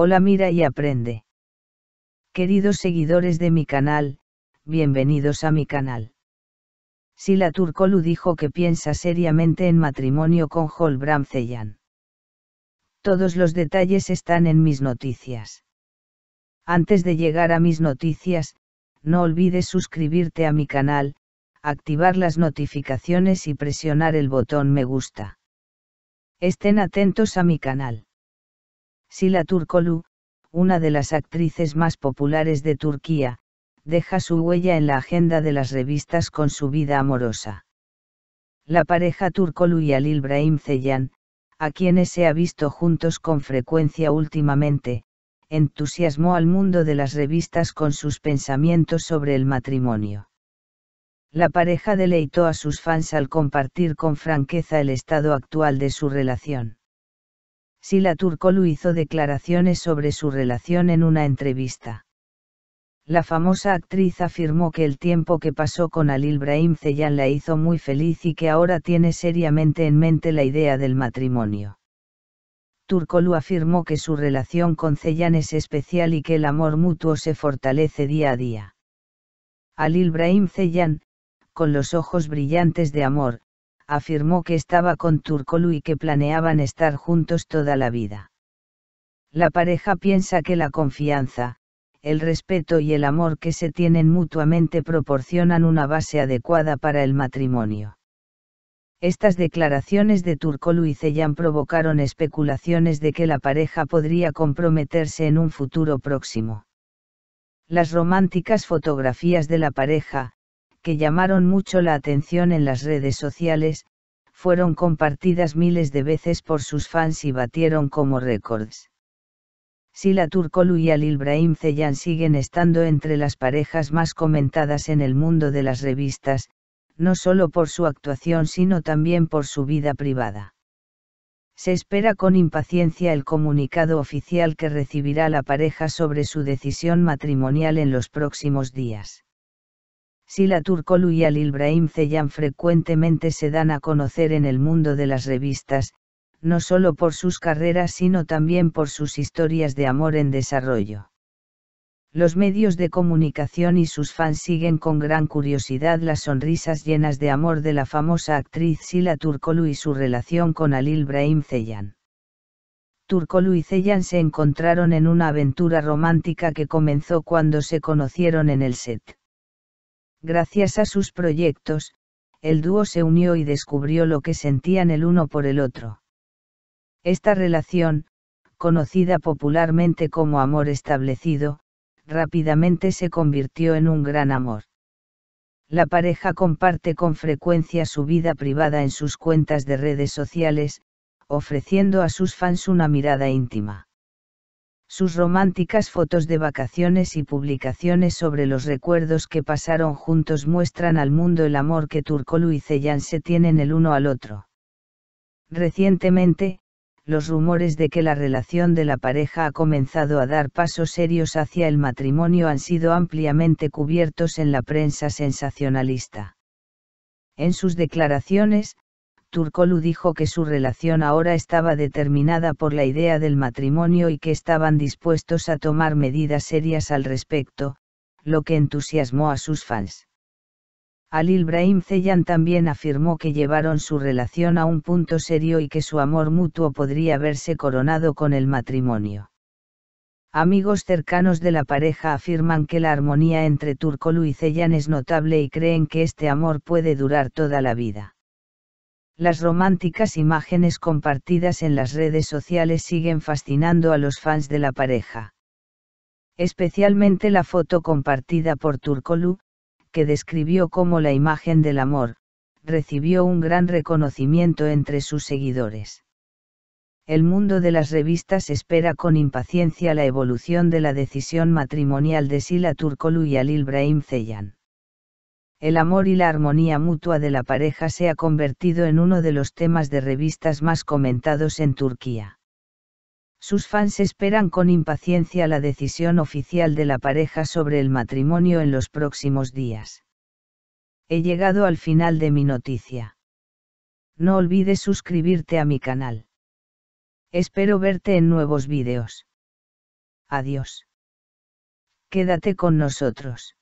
Hola mira y aprende. Queridos seguidores de mi canal, bienvenidos a mi canal. Sila Turcolu dijo que piensa seriamente en matrimonio con Holbram Zeyan. Todos los detalles están en mis noticias. Antes de llegar a mis noticias, no olvides suscribirte a mi canal, activar las notificaciones y presionar el botón me gusta. Estén atentos a mi canal. Sila Turkolu, una de las actrices más populares de Turquía, deja su huella en la agenda de las revistas con su vida amorosa. La pareja Turkolu y Alil Ibrahim Zeyan, a quienes se ha visto juntos con frecuencia últimamente, entusiasmó al mundo de las revistas con sus pensamientos sobre el matrimonio. La pareja deleitó a sus fans al compartir con franqueza el estado actual de su relación. Sila Turcolu hizo declaraciones sobre su relación en una entrevista. La famosa actriz afirmó que el tiempo que pasó con Alil Ibrahim Zeyan la hizo muy feliz y que ahora tiene seriamente en mente la idea del matrimonio. Turcolu afirmó que su relación con Zeyan es especial y que el amor mutuo se fortalece día a día. Al Ibrahim Zeyan, con los ojos brillantes de amor, afirmó que estaba con Turcolu y que planeaban estar juntos toda la vida. La pareja piensa que la confianza, el respeto y el amor que se tienen mutuamente proporcionan una base adecuada para el matrimonio. Estas declaraciones de Turcolu y Ceyan provocaron especulaciones de que la pareja podría comprometerse en un futuro próximo. Las románticas fotografías de la pareja, que llamaron mucho la atención en las redes sociales, fueron compartidas miles de veces por sus fans y batieron como récords. Sila Turkolu y Al Ibrahim Zeyan siguen estando entre las parejas más comentadas en el mundo de las revistas, no solo por su actuación sino también por su vida privada. Se espera con impaciencia el comunicado oficial que recibirá la pareja sobre su decisión matrimonial en los próximos días. Sila Turkolu y Al Ibrahim Zeyan frecuentemente se dan a conocer en el mundo de las revistas, no solo por sus carreras sino también por sus historias de amor en desarrollo. Los medios de comunicación y sus fans siguen con gran curiosidad las sonrisas llenas de amor de la famosa actriz Sila Turkolu y su relación con Alil ibrahim Zeyan. Turkolu y Zeyan se encontraron en una aventura romántica que comenzó cuando se conocieron en el set. Gracias a sus proyectos, el dúo se unió y descubrió lo que sentían el uno por el otro. Esta relación, conocida popularmente como amor establecido, rápidamente se convirtió en un gran amor. La pareja comparte con frecuencia su vida privada en sus cuentas de redes sociales, ofreciendo a sus fans una mirada íntima sus románticas fotos de vacaciones y publicaciones sobre los recuerdos que pasaron juntos muestran al mundo el amor que Turcolu y Ceyan se tienen el uno al otro. Recientemente, los rumores de que la relación de la pareja ha comenzado a dar pasos serios hacia el matrimonio han sido ampliamente cubiertos en la prensa sensacionalista. En sus declaraciones, Turkolu dijo que su relación ahora estaba determinada por la idea del matrimonio y que estaban dispuestos a tomar medidas serias al respecto, lo que entusiasmó a sus fans. Alil Ibrahim Zeyan también afirmó que llevaron su relación a un punto serio y que su amor mutuo podría verse coronado con el matrimonio. Amigos cercanos de la pareja afirman que la armonía entre Turkolu y Zeyan es notable y creen que este amor puede durar toda la vida. Las románticas imágenes compartidas en las redes sociales siguen fascinando a los fans de la pareja. Especialmente la foto compartida por Turcolu, que describió como la imagen del amor, recibió un gran reconocimiento entre sus seguidores. El mundo de las revistas espera con impaciencia la evolución de la decisión matrimonial de Sila Turcolu y Alil Ibrahim Zeyan el amor y la armonía mutua de la pareja se ha convertido en uno de los temas de revistas más comentados en Turquía. Sus fans esperan con impaciencia la decisión oficial de la pareja sobre el matrimonio en los próximos días. He llegado al final de mi noticia. No olvides suscribirte a mi canal. Espero verte en nuevos vídeos. Adiós. Quédate con nosotros.